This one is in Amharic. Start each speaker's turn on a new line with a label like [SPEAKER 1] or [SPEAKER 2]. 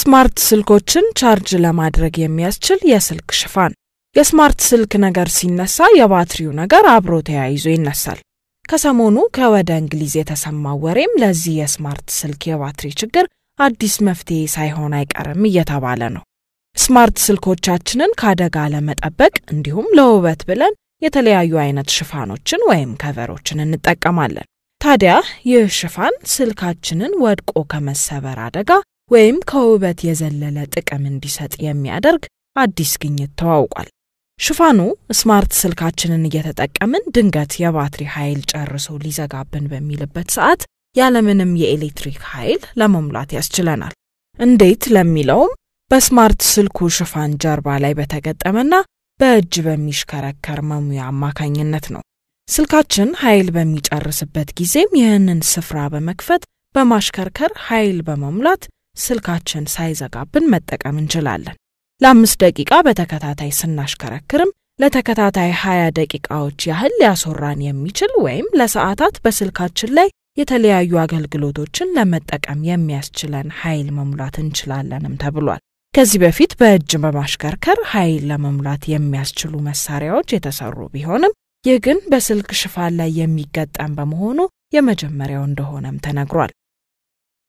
[SPEAKER 1] ስማርት ስልኮችን ቻርጅ ለማድረግ የሚያስችል የስልክ ሽፋን። የስማርት ስልክ ነገር ሲነሳ የባትሪው ነገር አብሮ ተያይዞ ይነሳል። ከሰሞኑ ከወደ እንግሊዝ የተሰማው ወሬም ለዚህ የስማርት ስልክ የባትሪ ችግር አዲስ መፍትሄ ሳይሆን አይቀርም እየተባለ ነው። ስማርት ስልኮቻችንን ከአደጋ ለመጠበቅ እንዲሁም ለውበት ብለን የተለያዩ አይነት ሽፋኖችን ወይም ከቨሮችን እንጠቀማለን። ታዲያ ይህ ሽፋን ስልካችንን ወድቆ ከመሰበር አደጋ ወይም ከውበት የዘለለ ጥቅም እንዲሰጥ የሚያደርግ አዲስ ግኝት ተዋውቋል። ሽፋኑ ስማርት ስልካችንን እየተጠቀምን ድንገት የባትሪ ኃይል ጨርሶ ሊዘጋብን በሚልበት ሰዓት ያለምንም የኤሌክትሪክ ኃይል ለመሙላት ያስችለናል። እንዴት ለሚለውም በስማርት ስልኩ ሽፋን ጀርባ ላይ በተገጠመና በእጅ በሚሽከረከር መሙያ አማካኝነት ነው። ስልካችን ኃይል በሚጨርስበት ጊዜም ይህንን ስፍራ በመክፈት በማሽከርከር ኃይል በመሙላት ስልካችን ሳይዘጋብን መጠቀም እንችላለን። ለአምስት ደቂቃ በተከታታይ ስናሽከረክርም ለተከታታይ 20 ደቂቃዎች ያህል ሊያስወራን የሚችል ወይም ለሰዓታት በስልካችን ላይ የተለያዩ አገልግሎቶችን ለመጠቀም የሚያስችለን ኃይል መሙላት እንችላለንም ተብሏል። ከዚህ በፊት በእጅ በማሽከርከር ኃይል ለመሙላት የሚያስችሉ መሳሪያዎች የተሰሩ ቢሆንም ይህ ግን በስልክ ሽፋን ላይ የሚገጠም በመሆኑ የመጀመሪያው እንደሆነም ተነግሯል።